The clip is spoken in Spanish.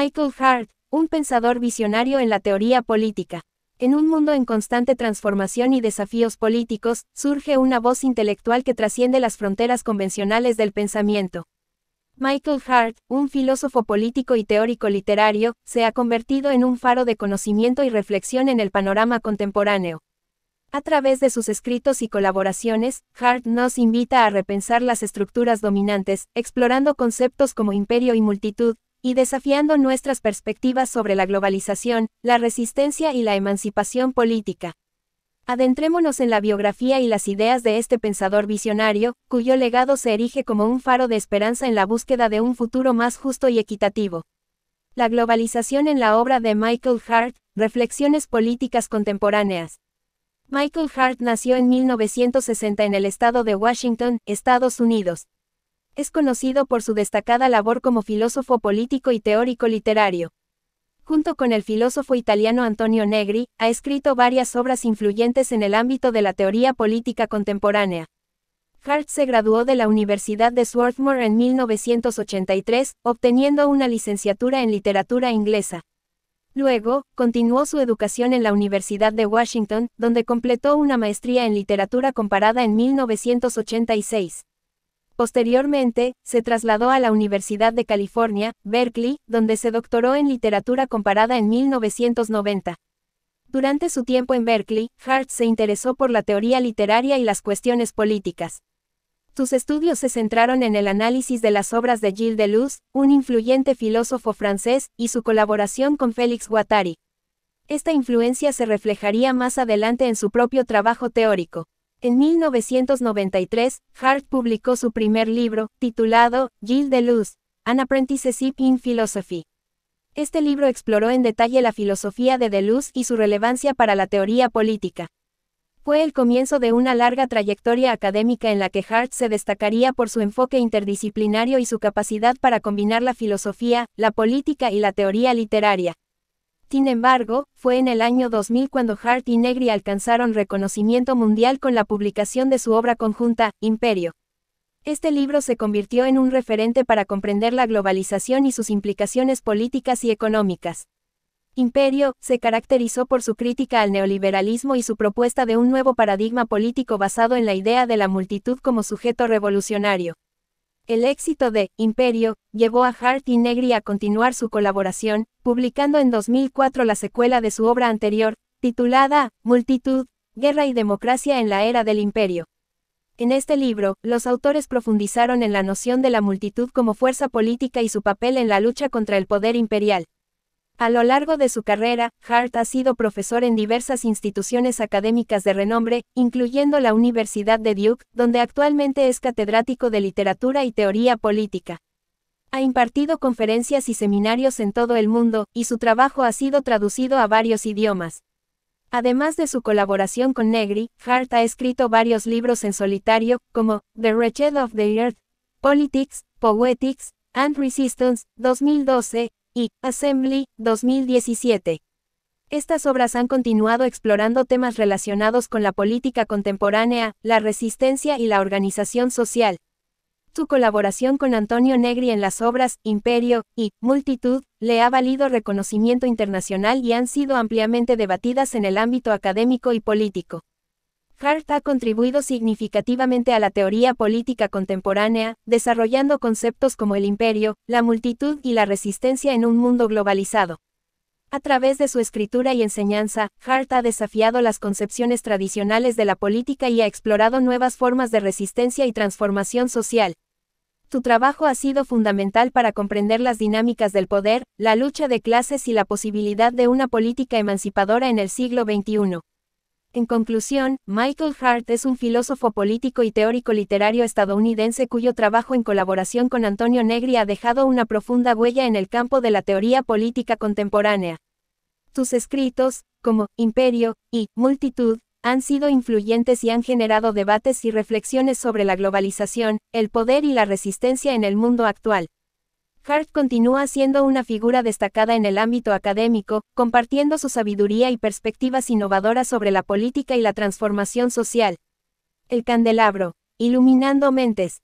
Michael Hart, un pensador visionario en la teoría política. En un mundo en constante transformación y desafíos políticos, surge una voz intelectual que trasciende las fronteras convencionales del pensamiento. Michael Hart, un filósofo político y teórico literario, se ha convertido en un faro de conocimiento y reflexión en el panorama contemporáneo. A través de sus escritos y colaboraciones, Hart nos invita a repensar las estructuras dominantes, explorando conceptos como imperio y multitud, y desafiando nuestras perspectivas sobre la globalización, la resistencia y la emancipación política. Adentrémonos en la biografía y las ideas de este pensador visionario, cuyo legado se erige como un faro de esperanza en la búsqueda de un futuro más justo y equitativo. La globalización en la obra de Michael Hart, Reflexiones Políticas Contemporáneas. Michael Hart nació en 1960 en el estado de Washington, Estados Unidos es conocido por su destacada labor como filósofo político y teórico literario. Junto con el filósofo italiano Antonio Negri, ha escrito varias obras influyentes en el ámbito de la teoría política contemporánea. Hart se graduó de la Universidad de Swarthmore en 1983, obteniendo una licenciatura en literatura inglesa. Luego, continuó su educación en la Universidad de Washington, donde completó una maestría en literatura comparada en 1986. Posteriormente, se trasladó a la Universidad de California, Berkeley, donde se doctoró en literatura comparada en 1990. Durante su tiempo en Berkeley, Hart se interesó por la teoría literaria y las cuestiones políticas. Sus estudios se centraron en el análisis de las obras de Gilles Deleuze, un influyente filósofo francés, y su colaboración con Félix Guattari. Esta influencia se reflejaría más adelante en su propio trabajo teórico. En 1993, Hart publicó su primer libro, titulado Gilles de Luz, An Apprenticeship in Philosophy. Este libro exploró en detalle la filosofía de Deleuze y su relevancia para la teoría política. Fue el comienzo de una larga trayectoria académica en la que Hart se destacaría por su enfoque interdisciplinario y su capacidad para combinar la filosofía, la política y la teoría literaria. Sin embargo, fue en el año 2000 cuando Hart y Negri alcanzaron reconocimiento mundial con la publicación de su obra conjunta, Imperio. Este libro se convirtió en un referente para comprender la globalización y sus implicaciones políticas y económicas. Imperio, se caracterizó por su crítica al neoliberalismo y su propuesta de un nuevo paradigma político basado en la idea de la multitud como sujeto revolucionario. El éxito de Imperio llevó a Hart y Negri a continuar su colaboración, publicando en 2004 la secuela de su obra anterior, titulada Multitud, Guerra y Democracia en la Era del Imperio. En este libro, los autores profundizaron en la noción de la multitud como fuerza política y su papel en la lucha contra el poder imperial. A lo largo de su carrera, Hart ha sido profesor en diversas instituciones académicas de renombre, incluyendo la Universidad de Duke, donde actualmente es catedrático de literatura y teoría política. Ha impartido conferencias y seminarios en todo el mundo, y su trabajo ha sido traducido a varios idiomas. Además de su colaboración con Negri, Hart ha escrito varios libros en solitario, como The Wretched of the Earth, Politics, Poetics, and Resistance, 2012, y Assembly 2017. Estas obras han continuado explorando temas relacionados con la política contemporánea, la resistencia y la organización social. Su colaboración con Antonio Negri en las obras Imperio y Multitud le ha valido reconocimiento internacional y han sido ampliamente debatidas en el ámbito académico y político. Hart ha contribuido significativamente a la teoría política contemporánea, desarrollando conceptos como el imperio, la multitud y la resistencia en un mundo globalizado. A través de su escritura y enseñanza, Hart ha desafiado las concepciones tradicionales de la política y ha explorado nuevas formas de resistencia y transformación social. Tu trabajo ha sido fundamental para comprender las dinámicas del poder, la lucha de clases y la posibilidad de una política emancipadora en el siglo XXI. En conclusión, Michael Hart es un filósofo político y teórico literario estadounidense cuyo trabajo en colaboración con Antonio Negri ha dejado una profunda huella en el campo de la teoría política contemporánea. Sus escritos, como Imperio y Multitud, han sido influyentes y han generado debates y reflexiones sobre la globalización, el poder y la resistencia en el mundo actual. Hart continúa siendo una figura destacada en el ámbito académico, compartiendo su sabiduría y perspectivas innovadoras sobre la política y la transformación social. El candelabro, iluminando mentes,